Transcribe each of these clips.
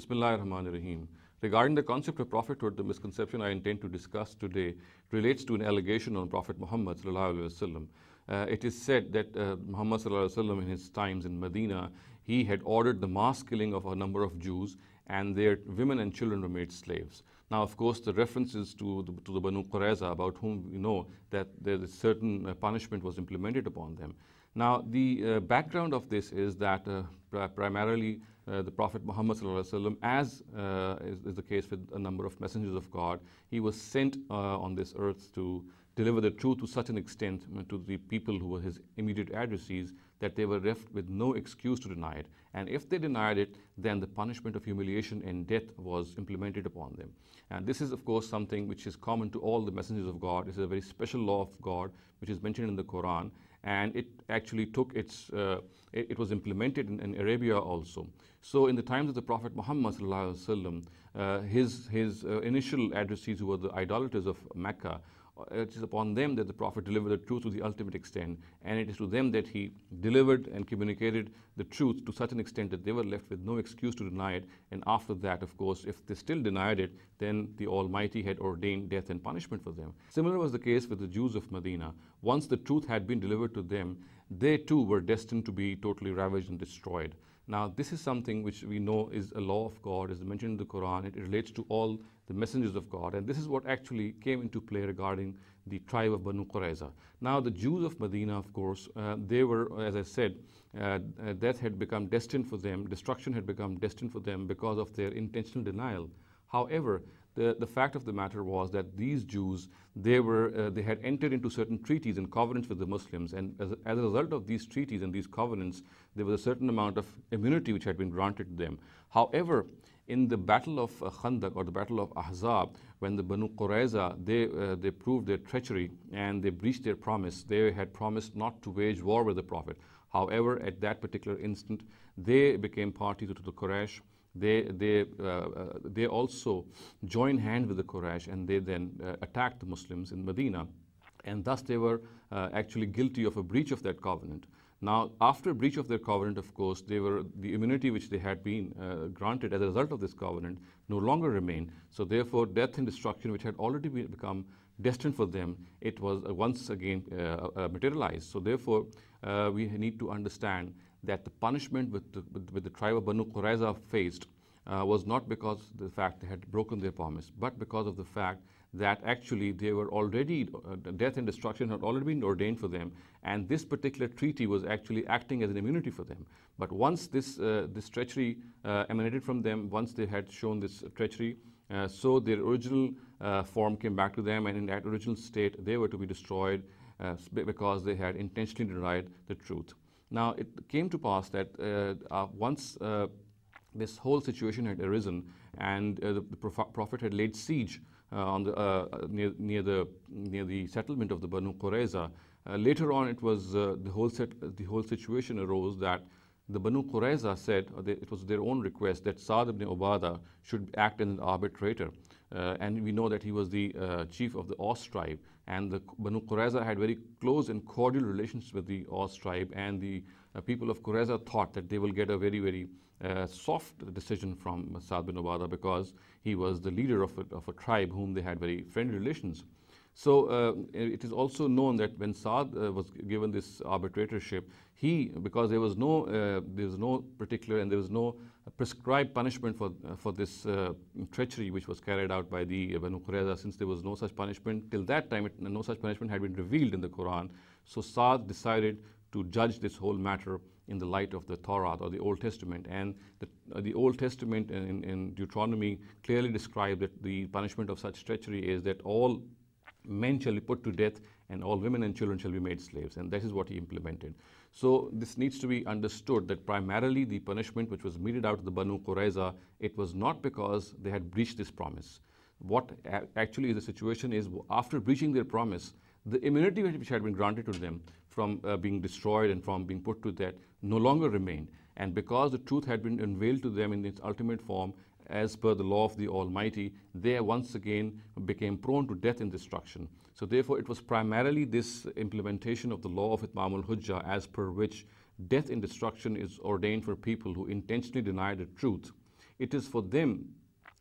Bismillah rahim Regarding the concept of prophethood, the misconception I intend to discuss today relates to an allegation on Prophet Muhammad uh, It is said that uh, Muhammad in his times in Medina, he had ordered the mass killing of a number of Jews and their women and children were made slaves. Now, of course, the references to the, to the Banu Qurayza, about whom we know that there is certain uh, punishment was implemented upon them. Now, the uh, background of this is that uh, primarily uh, the Prophet Muhammad sallam, as uh, is, is, the case with a number of messengers of God, he was sent uh, on this earth to deliver the truth to such an extent uh, to the people who were his immediate addressees that they were left with no excuse to deny it. And if they denied it, then the punishment of humiliation and death was implemented upon them. And this is, of course, something which is common to all the messengers of God. This is a very special law of God which is mentioned in the Quran and it actually took its, uh, it, it, was implemented in, in, Arabia also. So in the times of the Prophet Muhammad uh, his, his uh, initial addressees who were the idolaters of Mecca uh, it is upon them that the Prophet delivered the truth to the ultimate extent, and it is to them that he delivered and communicated the truth to such an extent that they were left with no excuse to deny it. And after that, of course, if they still denied it, then the Almighty had ordained death and punishment for them. Similar was the case with the Jews of Medina. Once the truth had been delivered to them, they too were destined to be totally ravaged and destroyed. Now, this is something which we know is a law of God, as mentioned in the Quran. It relates to all the messengers of God. And this is what actually came into play regarding the tribe of Banu Qurayza. Now, the Jews of Medina, of course, uh, they were, as I said, uh, uh death had become destined for them, destruction had become destined for them because of their intentional denial. However, the, the fact of the matter was that these Jews, they, were, uh, they had entered into certain treaties and covenants with the Muslims. And as, as a result of these treaties and these covenants, there was a certain amount of immunity which had been granted to them. However, in the battle of uh, Khandaq or the battle of Ahzab, when the Banu Qurayza, they, uh, they proved their treachery and they breached their promise. They had promised not to wage war with the Prophet. However, at that particular instant, they became party to the Quraysh they, they, uh, uh, they also joined hand with the Quraysh and they then uh, attacked the Muslims in Medina. And thus they were actually guilty of a breach of that covenant. Now, after breach of their covenant, of course, they were the immunity which they had been uh, granted as a result of this covenant no longer remained. So, therefore, death and destruction, which had already become destined for them, it was uh, once again uh, materialized. So, therefore, we need to understand that the punishment with the, with, with the tribe of Banu Qurayza faced uh, was not because the fact they had broken their promise, but because of the fact that actually they were already, uh, death and destruction had already been ordained for them, and this particular treaty was actually acting as an immunity for them. But once this, uh, this treachery uh, emanated from them, once they had shown this treachery, uh, so their original uh, form came back to them, and in that original state, they were to be destroyed because they had intentionally denied the truth. Now, it came to pass that uh, uh once uh, this whole situation had arisen and uh, the, the Prophet had laid siege on the, near, near, the, near the settlement of the Banu Qurayza, later on, it was the, whole set, the whole situation arose that the Banu Qurayza said, they, it was their own request, that Saad ibn Ubadah should act as an arbitrator. Uh, and we know that he was the uh, chief of the Aus tribe. And the Banu Qurayza had very close and cordial relations with the Aus tribe. And the uh, people of Qurayza thought that they will get a very, very uh, soft decision from Saad ibn Ubadah because he was the leader of a, of a tribe whom they had very friendly relations. So uh, it is also known that when Saad uh, was given this arbitratorship, he, because there was no, uh, there was no particular and there was no prescribed punishment for, for this treachery which was carried out by the Banu Qurayza, since there was no such punishment, till that time it, no such punishment had been revealed in the Quran. So Saad decided to judge this whole matter in the light of the Torah or the Old Testament. And the, uh, the Old Testament in, in, Deuteronomy clearly described that the punishment of such treachery is that all men shall be put to death and all women and children shall be made slaves. And that is what he implemented. So this needs to be understood that primarily the punishment which was meted out to the Banu Qurayza, it was not because they had breached this promise. What actually is the situation is, after breaching their promise, the immunity which had been granted to them from uh, being destroyed and from being put to death no longer remained. And because the truth had been unveiled to them in its ultimate form, as per the law of the Almighty, they once again became prone to death and destruction. So therefore, it was primarily this implementation of the law of Itmam al-Hujjah as per which death and destruction is ordained for people who intentionally deny the truth. It is for them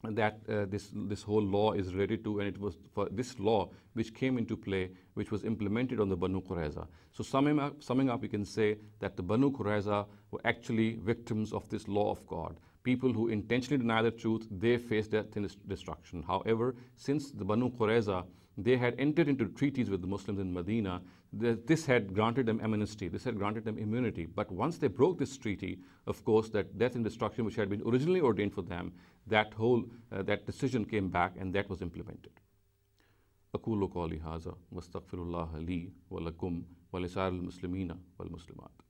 that uh, this this whole law is related to, and it was for this law which came into play, which was implemented on the Banu Qurayza. So summing up, summing up, we can say that the Banu Qurayza were actually victims of this law of God people who intentionally deny the truth, they face death and destruction. However, since the Banu Qurayza, they had entered into treaties with the Muslims in Medina, this had granted them amnesty, this had granted them immunity. But once they broke this treaty, of course, that death and destruction which had been originally ordained for them, that whole, uh, that decision came back and that was implemented. أقول قولي هذا واستغفر الله لي ولكم ولسائر المسلمين والمسلمات